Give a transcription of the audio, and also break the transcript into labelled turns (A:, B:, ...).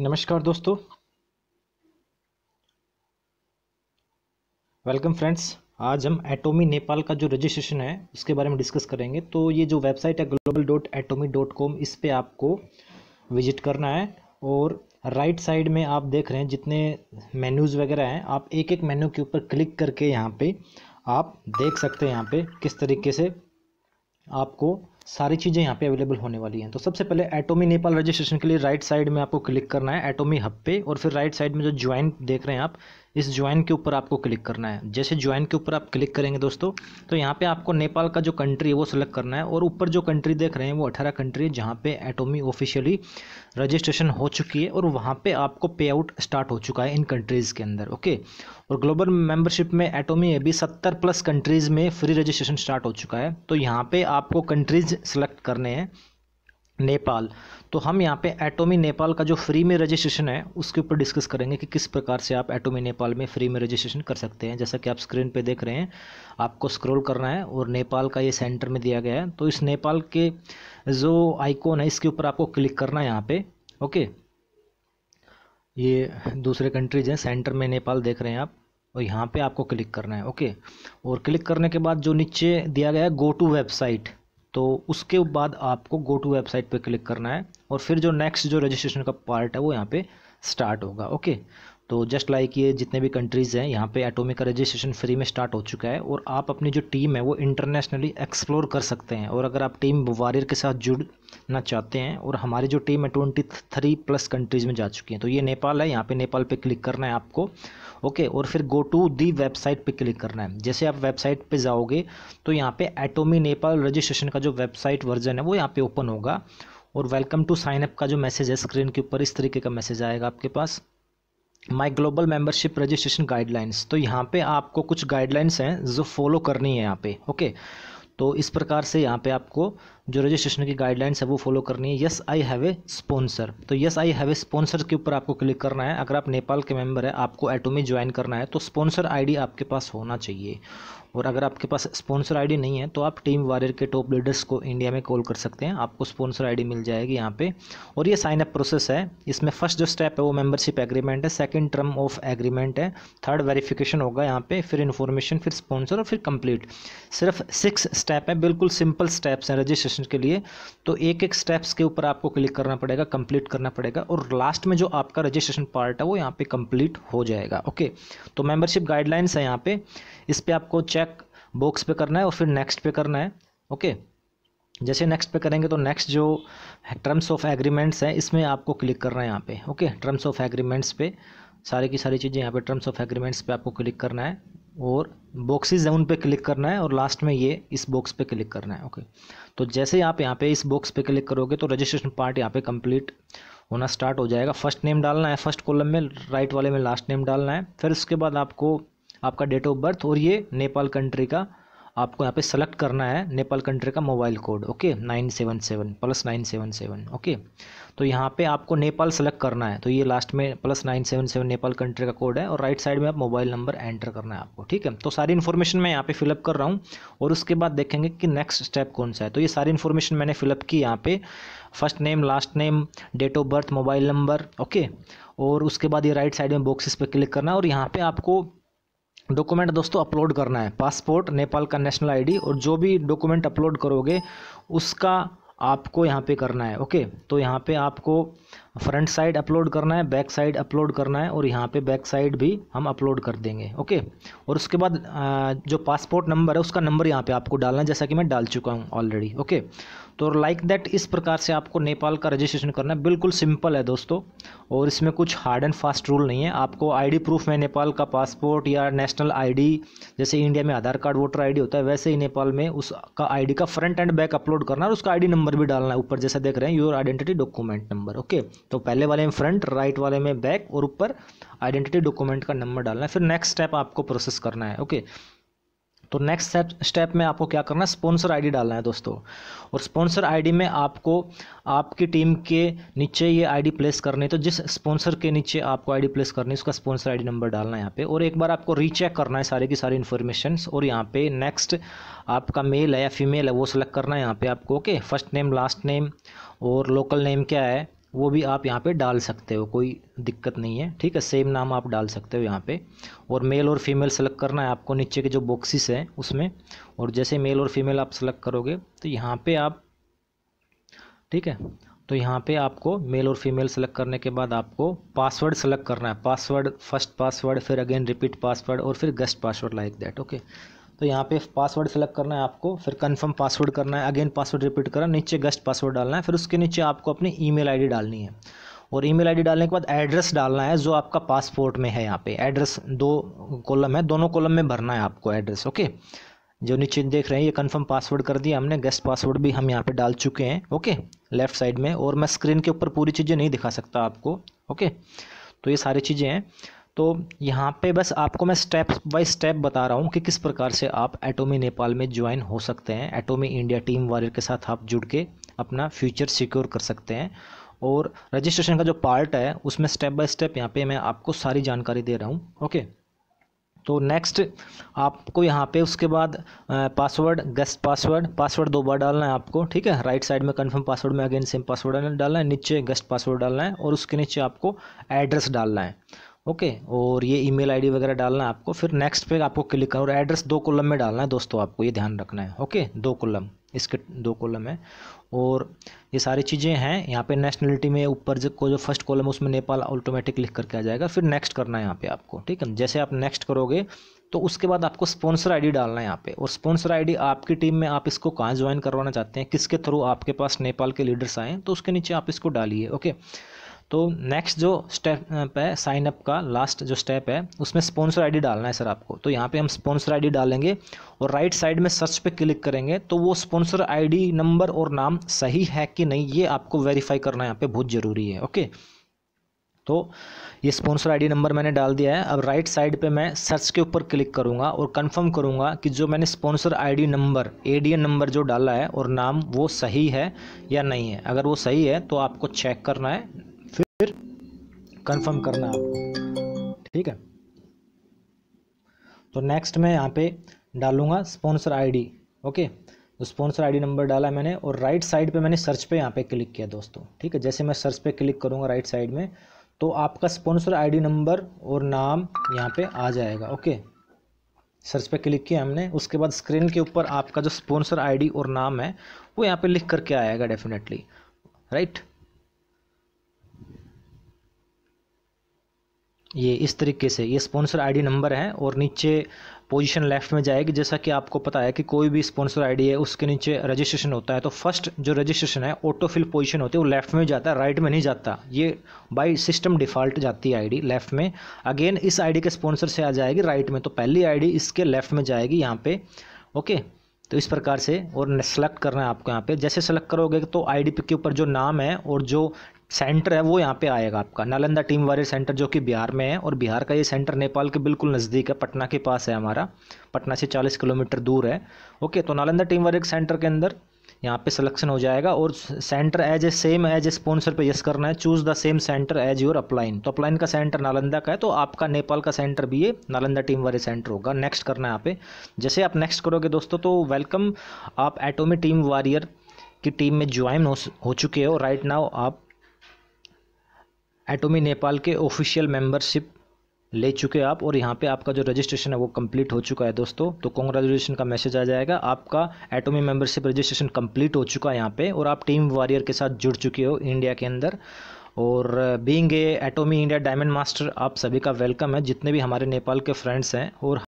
A: नमस्कार दोस्तों welcome friends आज हम एटोमी नेपाल का जो रजिस्ट्रेशन है उसके बारे में डिस्कस करेंगे तो ये जो वेबसाइट है global dot Atomy dot com इस पर आपको विजिट करना है और राइट साइड में आप देख रहे हैं जितने मेन्यूज़ वगैरह हैं आप एक एक मेन्यू के ऊपर क्लिक करके यहाँ पे आप देख सकते हैं यहाँ पे किस तरीके से आपको सारी चीज़ें यहाँ पे अवेलेबल होने वाली हैं तो सबसे पहले एटोमी नेपाल रजिस्ट्रेशन के लिए राइट साइड में आपको क्लिक करना है एटोमी हब पे और फिर राइट साइड में जो ज्वाइन देख रहे हैं आप इस ज्वाइन के ऊपर आपको क्लिक करना है जैसे ज्वाइन के ऊपर आप क्लिक करेंगे दोस्तों तो यहाँ पे आपको नेपाल का जो कंट्री है वो सिलेक्ट करना है और ऊपर जो कंट्री देख रहे हैं वो अठारह कंट्री है जहाँ पे एटोमी ऑफिशियली रजिस्ट्रेशन हो चुकी है और वहाँ पे आपको पे आउट स्टार्ट हो चुका है इन कंट्रीज़ के अंदर ओके और ग्लोबल मेंबरशिप में एटोमी अभी सत्तर प्लस कंट्रीज़ में फ्री रजिस्ट्रेशन स्टार्ट हो चुका है तो यहाँ पर आपको कंट्रीज़ सेलेक्ट करने हैं नेपाल तो हम यहाँ पे एटोमी नेपाल का जो फ्री में रजिस्ट्रेशन है उसके ऊपर डिस्कस करेंगे कि किस प्रकार से आप एटोमी नेपाल में फ्री में रजिस्ट्रेशन कर सकते हैं जैसा कि आप स्क्रीन पे देख रहे हैं आपको स्क्रॉल करना है और नेपाल का ये सेंटर में दिया गया है तो इस नेपाल के जो आइकॉन है इसके ऊपर आपको क्लिक करना है यहाँ पर ओके ये दूसरे कंट्रीज हैं सेंटर में नेपाल देख रहे हैं आप और यहाँ पर आपको क्लिक करना है ओके और क्लिक करने के बाद जो नीचे दिया गया है गो टू वेबसाइट तो उसके बाद आपको गो टू वेबसाइट पे क्लिक करना है और फिर जो नेक्स्ट जो रजिस्ट्रेशन का पार्ट है वो यहाँ पे स्टार्ट होगा ओके तो जस्ट लाइक ये जितने भी कंट्रीज़ हैं यहाँ पे एटोमिक का रजिस्ट्रेशन फ्री में स्टार्ट हो चुका है और आप अपनी जो टीम है वो इंटरनेशनली एक्सप्लोर कर सकते हैं और अगर आप टीम वारियर के साथ जुड़ना चाहते हैं और हमारी जो टीम है ट्वेंटी थ्री प्लस कंट्रीज़ में जा चुकी हैं तो ये नेपाल है यहाँ पर नेपाल पर क्लिक करना है आपको ओके और फिर गो टू दी वेबसाइट पर क्लिक करना है जैसे आप वेबसाइट पर जाओगे तो यहाँ पर एटोमी नेपाल रजिस्ट्रेशन का जो वेबसाइट वर्जन है वो यहाँ पर ओपन होगा और वेलकम टू साइनअप का जो मैसेज है स्क्रीन के ऊपर इस तरीके का मैसेज आएगा आपके पास my global membership registration guidelines तो यहाँ पे आपको कुछ गाइडलाइंस हैं जो फॉलो करनी है यहाँ पे ओके तो इस प्रकार से यहाँ पे आपको जो रजिस्ट्रेशन की गाइडलाइंस है वो फॉलो करनी है yes I have a sponsor तो yes I have a sponsor के ऊपर आपको क्लिक करना है अगर आप नेपाल के मेंबर है आपको एटो में ज्वाइन करना है तो स्पॉन्सर आईडी आपके पास होना चाहिए और अगर आपके पास स्पॉन्सर आईडी नहीं है तो आप टीम वारियर के टॉप लीडर्स को इंडिया में कॉल कर सकते हैं आपको स्पॉन्सर आईडी मिल जाएगी यहाँ पे और ये साइन अप प्रोसेस है इसमें फर्स्ट जो स्टेप है वो मेंबरशिप एग्रीमेंट है सेकंड टर्म ऑफ एग्रीमेंट है थर्ड वेरिफिकेशन होगा यहाँ पे फिर इन्फॉर्मेशन फिर स्पॉन्सर और फिर कंप्लीट सिर्फ सिक्स स्टेप है बिल्कुल सिंपल स्टेप्स हैं रजिस्ट्रेशन रजिस्ट्रेशन के लिए तो एक एक स्टेप्स के ऊपर आपको क्लिक करना पड़ेगा कंप्लीट करना पड़ेगा और लास्ट में जो आपका रजिस्ट्रेशन पार्ट है वो यहाँ पे कंप्लीट हो जाएगा ओके तो मेंबरशिप गाइडलाइंस है यहाँ पे इस पर आपको चेक बॉक्स पे करना है और फिर नेक्स्ट पे करना है ओके जैसे नेक्स्ट पे करेंगे तो नेक्स्ट जो टर्म्स ऑफ एग्रीमेंट्स हैं इसमें आपको क्लिक करना है यहाँ पे ओके टर्म्स ऑफ एग्रीमेंट्स पे सारी की सारी चीज़ें यहाँ पे टर्म्स ऑफ एग्रीमेंट्स पे आपको क्लिक करना है और बॉक्सेस है उन पर क्लिक करना है और लास्ट में ये इस बॉक्स पे क्लिक करना है ओके तो जैसे आप यहाँ पे इस बॉक्स पे क्लिक करोगे तो रजिस्ट्रेशन पार्ट यहाँ पे कंप्लीट होना स्टार्ट हो जाएगा फर्स्ट नेम डालना है फर्स्ट कॉलम में राइट वाले में लास्ट नेम डालना है फिर उसके बाद आपको आपका डेट ऑफ बर्थ और ये नेपाल कंट्री का आपको यहाँ पे सेलेक्ट करना है नेपाल कंट्री का mobile code okay nine seven seven plus nine seven seven okay तो यहाँ पे आपको नेपाल सेलेक्ट करना है तो ये लास्ट में plus nine seven seven Nepal country का कोड है और राइट साइड में आप मोबाइल नंबर एंटर करना है आपको ठीक है तो सारी इन्फॉर्मेशन मैं यहाँ पे फिलअप कर रहा हूँ और उसके बाद देखेंगे कि नेक्स्ट स्टेप कौन सा है तो ये सारी इन्फॉर्मेशन मैंने फिलअप की यहाँ पे first name last name date of birth mobile number okay और उसके बाद ये राइट साइड में बॉक्सिस पर क्लिक करना है और यहाँ पर आपको डॉक्यूमेंट दोस्तों अपलोड करना है पासपोर्ट नेपाल का नेशनल आईडी और जो भी डॉक्यूमेंट अपलोड करोगे उसका आपको यहाँ पे करना है ओके तो यहाँ पे आपको फ्रंट साइड अपलोड करना है बैक साइड अपलोड करना है और यहाँ पे बैक साइड भी हम अपलोड कर देंगे ओके और उसके बाद जो पासपोर्ट नंबर है उसका नंबर यहाँ पे आपको डालना है जैसा कि मैं डाल चुका हूँ ऑलरेडी ओके तो लाइक दैट इस प्रकार से आपको नेपाल का रजिस्ट्रेशन करना है बिल्कुल सिंपल है दोस्तों और इसमें कुछ हार्ड एंड फास्ट रूल नहीं है आपको आईडी प्रूफ में नेपाल का पासपोर्ट या नेशनल आईडी जैसे इंडिया में आधार कार्ड वोटर आईडी होता है वैसे ही नेपाल में उसका आईडी का फ्रंट एंड बैक अपलोड करना है और उसका आईडी नंबर भी डालना है ऊपर जैसा देख रहे हैं your identity document number okay तो पहले वाले में फ्रंट राइट वाले में बैक और ऊपर आइडेंटिटी डॉक्यूमेंट का नंबर डालना है फिर नेक्स्ट स्टेप आपको प्रोसेस करना है ओके तो नेक्स्ट स्टेप में आपको क्या करना है स्पॉन्सर आईडी डालना है दोस्तों और स्पॉन्सर आईडी में आपको आपकी टीम के नीचे ये आईडी प्लेस करनी है तो जिस स्पॉन्सर के नीचे आपको आईडी प्लेस करनी है उसका स्पॉन्सर आईडी नंबर डालना है यहाँ पे और एक बार आपको रीचेक करना है सारे की सारी इन्फॉर्मेशन और यहाँ पे नेक्स्ट आपका मेल है या फीमेल है वो सेलेक्ट करना है यहाँ पे आपको okay first name last name और लोकल नेम क्या है वो भी आप यहाँ पे डाल सकते हो कोई दिक्कत नहीं है ठीक है सेम नाम आप डाल सकते हो यहाँ पे और मेल और फीमेल सेलेक्ट करना है आपको नीचे के जो बॉक्सिस हैं उसमें और जैसे मेल और फीमेल आप सेलेक्ट करोगे तो यहाँ पे आप ठीक है तो यहाँ पे आपको मेल और फीमेल सेलेक्ट करने के बाद आपको पासवर्ड सेलेक्ट करना है पासवर्ड फर्स्ट पासवर्ड फिर अगेन रिपीट पासवर्ड और फिर guest password like that okay तो यहाँ पे पासवर्ड सेलेक्ट करना है आपको फिर कंफर्म पासवर्ड करना है अगेन पासवर्ड रिपीट करना है नीचे गेस्ट पासवर्ड डालना है फिर उसके नीचे आपको अपनी ईमेल आईडी डालनी है और ईमेल आईडी डालने के बाद एड्रेस डालना है जो आपका पासपोर्ट में है यहाँ पे एड्रेस दो कॉलम है दोनों कॉलम में भरना है आपको एड्रेस ओके जो नीचे देख रहे हैं ये कंफर्म पासवर्ड कर दिया हमने गेस्ट पासवर्ड भी हम यहाँ पे डाल चुके हैं ओके लेफ्ट साइड में और मैं स्क्रीन के ऊपर पूरी चीज़ें नहीं दिखा सकता आपको ओके तो ये सारी चीज़ें हैं तो यहाँ पे बस आपको मैं स्टेप बाय स्टेप बता रहा हूँ कि किस प्रकार से आप एटोमी नेपाल में ज्वाइन हो सकते हैं एटोमी इंडिया टीम वारियर के साथ आप जुड़ के अपना फ्यूचर सिक्योर कर सकते हैं और रजिस्ट्रेशन का जो पार्ट है उसमें स्टेप बाय स्टेप यहाँ पे मैं आपको सारी जानकारी दे रहा हूँ ओके तो नेक्स्ट आपको यहाँ पे उसके बाद पासवर्ड गेस्ट पासवर्ड पासवर्ड दो बार डालना है आपको ठीक है राइट साइड में कंफर्म पासवर्ड में अगेन सेम पासवर्ड डालना है नीचे गेस्ट पासवर्ड डालना है और उसके नीचे आपको एड्रेस डालना है ओके और ये ईमेल आईडी वगैरह डालना है आपको फिर नेक्स्ट पे आपको क्लिक करना और एड्रेस दो कॉलम में डालना है दोस्तों आपको ये ध्यान रखना है ओके दो कॉलम इसके दो कॉलम है और ये सारी चीज़ें हैं यहाँ पे नेशनलिटी में ऊपर को जो फर्स्ट कॉलम है उसमें नेपाल ऑटोमेटिक लिख करके आ जाएगा फिर नेक्स्ट करना है यहाँ पे आपको ठीक है जैसे आप नेक्स्ट करोगे तो उसके बाद आपको स्पॉन्सर आईडी डालना है यहाँ पे और स्पॉन्सर आईडी आपकी टीम में आप इसको कहाँ ज्वाइन करवाना चाहते हैं किसके थ्रू आपके पास नेपाल के लीडर्स आएँ तो उसके नीचे आप इसको डालिए ओके तो नेक्स्ट जो स्टेप है साइन अप का लास्ट जो स्टेप है उसमें स्पॉन्सर आईडी डालना है सर आपको तो यहाँ पे हम स्पॉन्सर आईडी डालेंगे और राइट साइड में सर्च पे क्लिक करेंगे तो वो स्पॉन्सर आईडी नंबर और नाम सही है कि नहीं ये आपको वेरीफाई करना यहाँ पे बहुत ज़रूरी है ओके तो ये स्पॉन्सर आईडी नंबर मैंने डाल दिया है अब राइट साइड पे मैं सर्च के ऊपर क्लिक करूँगा और कंफर्म करूँगा कि जो मैंने sponsor ID number ADN number जो डाला है और नाम वो सही है या नहीं है अगर वो सही है तो आपको चेक करना है फिर कंफर्म करना आपको ठीक है तो नेक्स्ट मैं यहाँ पे डालूंगा स्पॉन्सर आईडी ओके तो स्पॉन्सर आईडी नंबर डाला मैंने और राइट साइड पे मैंने सर्च पे यहाँ पे क्लिक किया दोस्तों ठीक है जैसे मैं सर्च पे क्लिक करूँगा राइट साइड में तो आपका स्पॉन्सर आईडी नंबर और नाम यहाँ पे आ जाएगा ओके सर्च पे क्लिक किया हमने उसके बाद स्क्रीन के ऊपर आपका जो स्पॉन्सर आईडी और नाम है वो यहाँ पे लिख करके आएगा डेफिनेटली राइट ये इस तरीके से ये स्पॉन्सर आईडी नंबर है और नीचे पोजीशन लेफ्ट में जाएगी जैसा कि आपको पता है कि कोई भी स्पॉन्सर आईडी है उसके नीचे रजिस्ट्रेशन होता है तो फर्स्ट जो रजिस्ट्रेशन है ऑटो फिल पोजिशन होती है वो लेफ्ट में जाता है राइट में नहीं जाता ये बाय सिस्टम डिफॉल्ट जाती है आईडी लेफ्ट में अगेन इस आईडी के स्पॉन्सर से आ जाएगी राइट में तो पहली आईडी इसके लेफ्ट में जाएगी यहाँ पे ओके तो इस प्रकार से और सेलेक्ट करना है आपको यहाँ पे जैसे सेलेक्ट करोगे तो आईडी के ऊपर जो नाम है और जो सेंटर है वो यहाँ पे आएगा आपका नालंदा टीम वारियर सेंटर जो कि बिहार में है और बिहार का ये सेंटर नेपाल के बिल्कुल नज़दीक है पटना के पास है हमारा पटना से 40 किलोमीटर दूर है ओके तो नालंदा टीम वारियर सेंटर के अंदर यहाँ पे सिलेक्शन हो जाएगा और centre as a same as a sponsor पे यस करना है choose the same centre as your upline तो अपलाइन का सेंटर नालंदा का है तो आपका नेपाल का सेंटर भी ये नालंदा टीम वाले सेंटर होगा नेक्स्ट करना है यहाँ पे जैसे आप नेक्स्ट करोगे दोस्तों तो वेलकम आप एटोमी टीम वारियर की टीम में ज्वाइन हो, हो चुके हो राइट नाउ आप एटोमी नेपाल के ऑफिशियल मेंबरशिप ले चुके आप और यहाँ पे आपका जो रजिस्ट्रेशन है वो कंप्लीट हो चुका है दोस्तों तो कॉन्ग्रेचुलेशन का मैसेज आ जाएगा आपका एटोमी मेंबरशिप रजिस्ट्रेशन कंप्लीट हो चुका है यहाँ पे और आप टीम वॉरियर के साथ जुड़ चुके हो इंडिया के अंदर और being a Atomy India diamond master आप सभी का वेलकम है जितने भी हमारे नेपाल के फ्रेंड्स हैं और